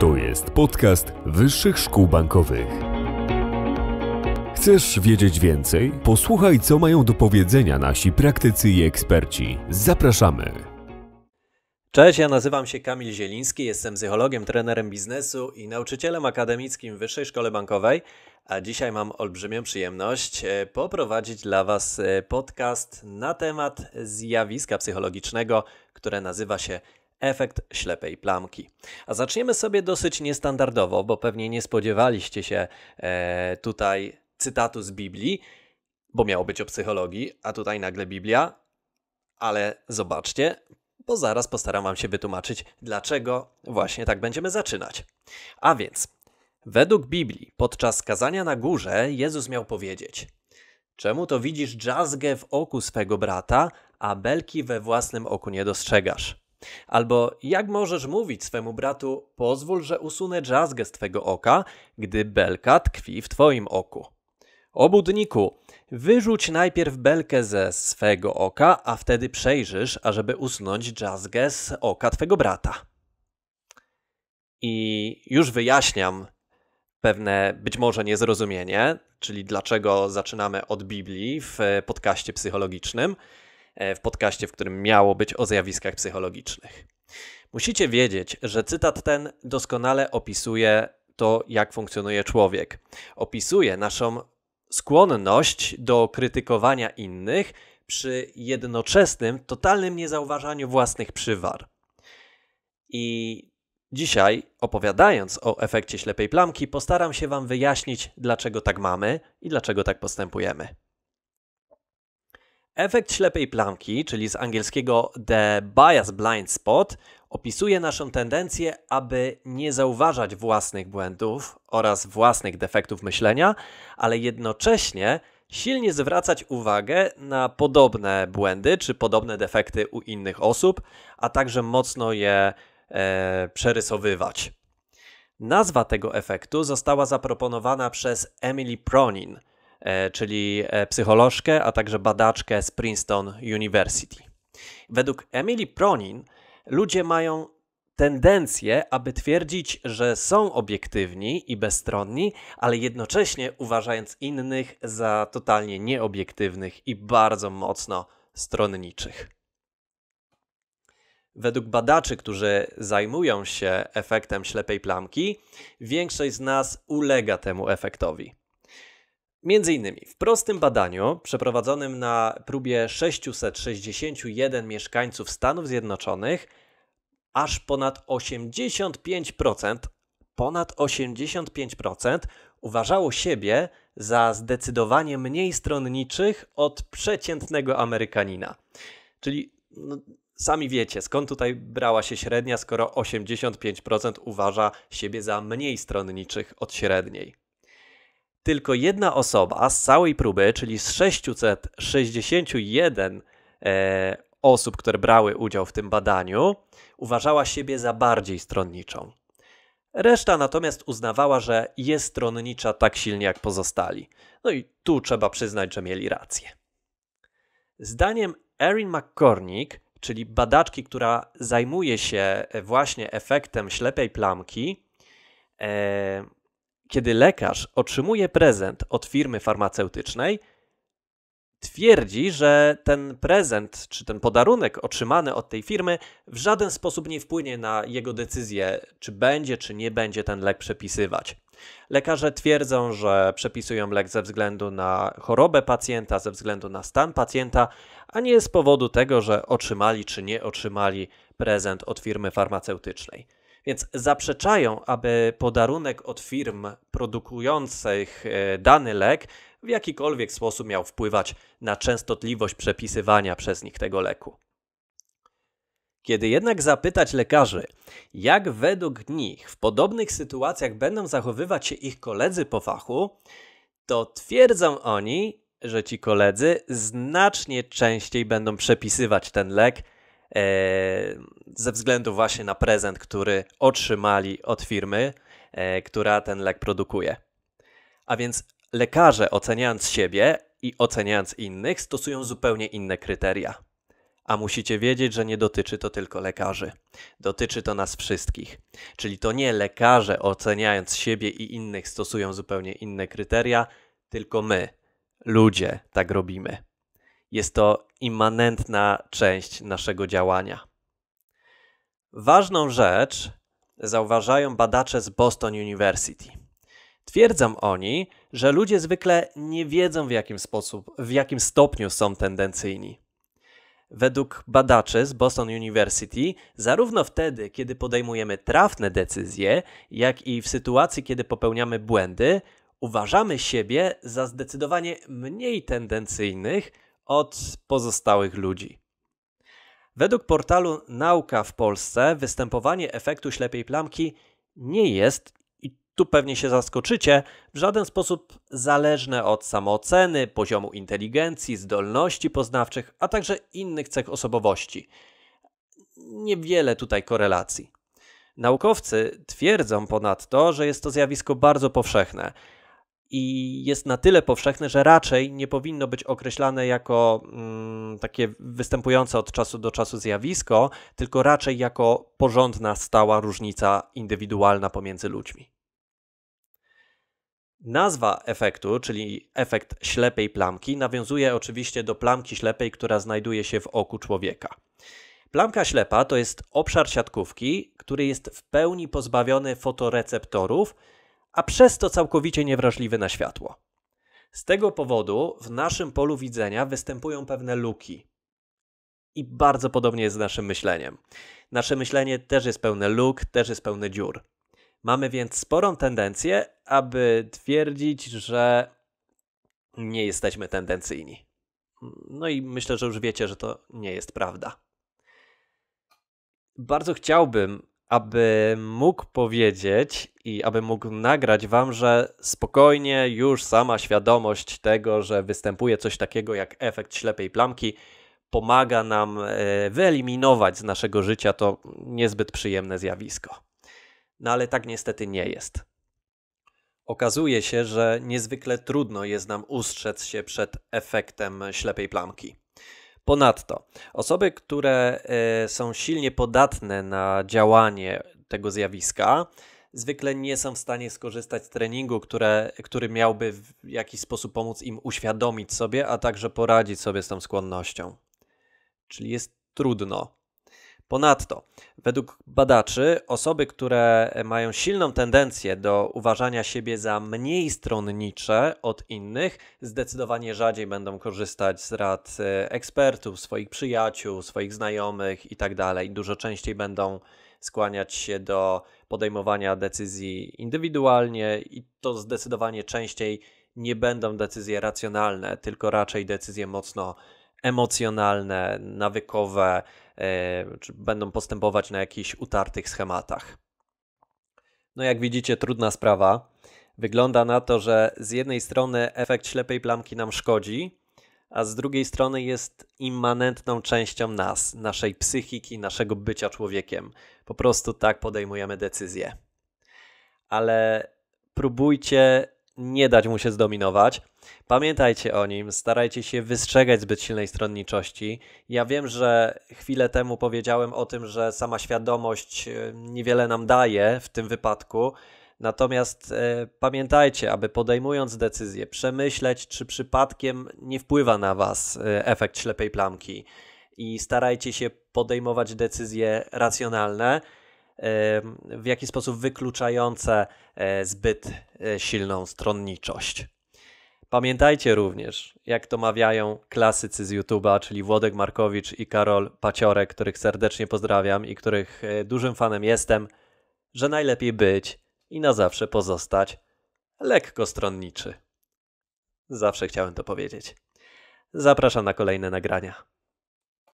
To jest podcast Wyższych Szkół Bankowych. Chcesz wiedzieć więcej? Posłuchaj, co mają do powiedzenia nasi praktycy i eksperci. Zapraszamy! Cześć, ja nazywam się Kamil Zieliński, jestem psychologiem, trenerem biznesu i nauczycielem akademickim w Wyższej Szkole Bankowej, a dzisiaj mam olbrzymią przyjemność e, poprowadzić dla Was e, podcast na temat zjawiska psychologicznego, które nazywa się efekt ślepej plamki. A zaczniemy sobie dosyć niestandardowo, bo pewnie nie spodziewaliście się e, tutaj cytatu z Biblii, bo miało być o psychologii, a tutaj nagle Biblia. Ale zobaczcie, bo zaraz postaram Wam się wytłumaczyć, dlaczego właśnie tak będziemy zaczynać. A więc, według Biblii, podczas kazania na górze Jezus miał powiedzieć: Czemu to widzisz drzazgę w oku swego brata, a belki we własnym oku nie dostrzegasz? Albo jak możesz mówić swemu bratu, pozwól, że usunę drzazgę z twego oka, gdy belka tkwi w twoim oku. Obudniku, wyrzuć najpierw belkę ze swego oka, a wtedy przejrzysz, ażeby usunąć drzazgę z oka twego brata. I już wyjaśniam pewne być może niezrozumienie, czyli dlaczego zaczynamy od Biblii w podcaście psychologicznym. E, w podcaście, w którym miało być o zjawiskach psychologicznych. Musicie wiedzieć, że cytat ten doskonale opisuje to, jak funkcjonuje człowiek. Opisuje naszą skłonność do krytykowania innych przy jednoczesnym, totalnym niezauważaniu własnych przywar. I dzisiaj, opowiadając o efekcie ślepej plamki, postaram się Wam wyjaśnić, dlaczego tak mamy i dlaczego tak postępujemy. Efekt ślepej plamki, czyli z angielskiego The Bias Blind Spot, opisuje naszą tendencję, aby nie zauważać własnych błędów oraz własnych defektów myślenia, ale jednocześnie silnie zwracać uwagę na podobne błędy czy podobne defekty u innych osób, a także mocno je e, przerysowywać. Nazwa tego efektu została zaproponowana przez Emily Pronin – E, czyli e, psycholożkę, a także badaczkę z Princeton University. Według Emily Pronin ludzie mają tendencję, aby twierdzić, że są obiektywni i bezstronni, ale jednocześnie uważając innych za totalnie nieobiektywnych i bardzo mocno stronniczych. Według badaczy, którzy zajmują się efektem ślepej plamki, większość z nas ulega temu efektowi. Między innymi w prostym badaniu przeprowadzonym na próbie 661 mieszkańców Stanów Zjednoczonych aż ponad 85%, ponad 85% uważało siebie za zdecydowanie mniej stronniczych od przeciętnego Amerykanina. Czyli no, sami wiecie, skąd tutaj brała się średnia, skoro 85% uważa siebie za mniej stronniczych od średniej tylko jedna osoba z całej próby, czyli z 661 e, osób, które brały udział w tym badaniu, uważała siebie za bardziej stronniczą. Reszta natomiast uznawała, że jest stronnicza tak silnie jak pozostali. No i tu trzeba przyznać, że mieli rację. Zdaniem Erin McCormick, czyli badaczki, która zajmuje się właśnie efektem ślepej plamki, e, kiedy lekarz otrzymuje prezent od firmy farmaceutycznej, twierdzi, że ten prezent czy ten podarunek otrzymany od tej firmy w żaden sposób nie wpłynie na jego decyzję, czy będzie, czy nie będzie ten lek przepisywać. Lekarze twierdzą, że przepisują lek ze względu na chorobę pacjenta, ze względu na stan pacjenta, a nie z powodu tego, że otrzymali czy nie otrzymali prezent od firmy farmaceutycznej więc zaprzeczają, aby podarunek od firm produkujących e, dany lek w jakikolwiek sposób miał wpływać na częstotliwość przepisywania przez nich tego leku. Kiedy jednak zapytać lekarzy, jak według nich w podobnych sytuacjach będą zachowywać się ich koledzy po fachu, to twierdzą oni, że ci koledzy znacznie częściej będą przepisywać ten lek E, ze względu właśnie na prezent, który otrzymali od firmy, e, która ten lek produkuje. A więc lekarze oceniając siebie i oceniając innych stosują zupełnie inne kryteria. A musicie wiedzieć, że nie dotyczy to tylko lekarzy. Dotyczy to nas wszystkich. Czyli to nie lekarze oceniając siebie i innych stosują zupełnie inne kryteria, tylko my, ludzie, tak robimy. Jest to immanentna część naszego działania. Ważną rzecz zauważają badacze z Boston University. Twierdzą oni, że ludzie zwykle nie wiedzą w jakim sposób, w jakim stopniu są tendencyjni. Według badaczy z Boston University, zarówno wtedy, kiedy podejmujemy trafne decyzje, jak i w sytuacji, kiedy popełniamy błędy, uważamy siebie za zdecydowanie mniej tendencyjnych od pozostałych ludzi. Według portalu Nauka w Polsce występowanie efektu ślepej plamki nie jest, i tu pewnie się zaskoczycie, w żaden sposób zależne od samooceny, poziomu inteligencji, zdolności poznawczych, a także innych cech osobowości. Niewiele tutaj korelacji. Naukowcy twierdzą ponadto, że jest to zjawisko bardzo powszechne i jest na tyle powszechne, że raczej nie powinno być określane jako mm, takie występujące od czasu do czasu zjawisko, tylko raczej jako porządna, stała różnica indywidualna pomiędzy ludźmi. Nazwa efektu, czyli efekt ślepej plamki, nawiązuje oczywiście do plamki ślepej, która znajduje się w oku człowieka. Plamka ślepa to jest obszar siatkówki, który jest w pełni pozbawiony fotoreceptorów, a przez to całkowicie niewrażliwy na światło. Z tego powodu w naszym polu widzenia występują pewne luki. I bardzo podobnie jest z naszym myśleniem. Nasze myślenie też jest pełne luk, też jest pełne dziur. Mamy więc sporą tendencję, aby twierdzić, że nie jesteśmy tendencyjni. No i myślę, że już wiecie, że to nie jest prawda. Bardzo chciałbym, aby mógł powiedzieć i aby mógł nagrać wam, że spokojnie już sama świadomość tego, że występuje coś takiego jak efekt ślepej plamki, pomaga nam e, wyeliminować z naszego życia to niezbyt przyjemne zjawisko. No ale tak niestety nie jest. Okazuje się, że niezwykle trudno jest nam ustrzec się przed efektem ślepej plamki. Ponadto osoby, które e, są silnie podatne na działanie tego zjawiska, zwykle nie są w stanie skorzystać z treningu, które, który miałby w jakiś sposób pomóc im uświadomić sobie, a także poradzić sobie z tą skłonnością. Czyli jest trudno. Ponadto, według badaczy, osoby, które mają silną tendencję do uważania siebie za mniej stronnicze od innych, zdecydowanie rzadziej będą korzystać z rad e, ekspertów, swoich przyjaciół, swoich znajomych itd. Tak Dużo częściej będą skłaniać się do podejmowania decyzji indywidualnie i to zdecydowanie częściej nie będą decyzje racjonalne, tylko raczej decyzje mocno emocjonalne, nawykowe, e, czy będą postępować na jakichś utartych schematach. No jak widzicie, trudna sprawa. Wygląda na to, że z jednej strony efekt ślepej plamki nam szkodzi, a z drugiej strony jest immanentną częścią nas, naszej psychiki, naszego bycia człowiekiem. Po prostu tak podejmujemy decyzje. Ale próbujcie nie dać mu się zdominować. Pamiętajcie o nim, starajcie się wystrzegać zbyt silnej stronniczości. Ja wiem, że chwilę temu powiedziałem o tym, że sama świadomość e, niewiele nam daje w tym wypadku. Natomiast e, pamiętajcie, aby podejmując decyzję, przemyśleć, czy przypadkiem nie wpływa na Was e, efekt ślepej plamki i starajcie się podejmować decyzje racjonalne w jakiś sposób wykluczające e, zbyt e, silną stronniczość. Pamiętajcie również, jak to mawiają klasycy z YouTube'a, czyli Włodek Markowicz i Karol Paciorek, których serdecznie pozdrawiam i których e, dużym fanem jestem, że najlepiej być i na zawsze pozostać lekko stronniczy. Zawsze chciałem to powiedzieć. Zapraszam na kolejne nagrania.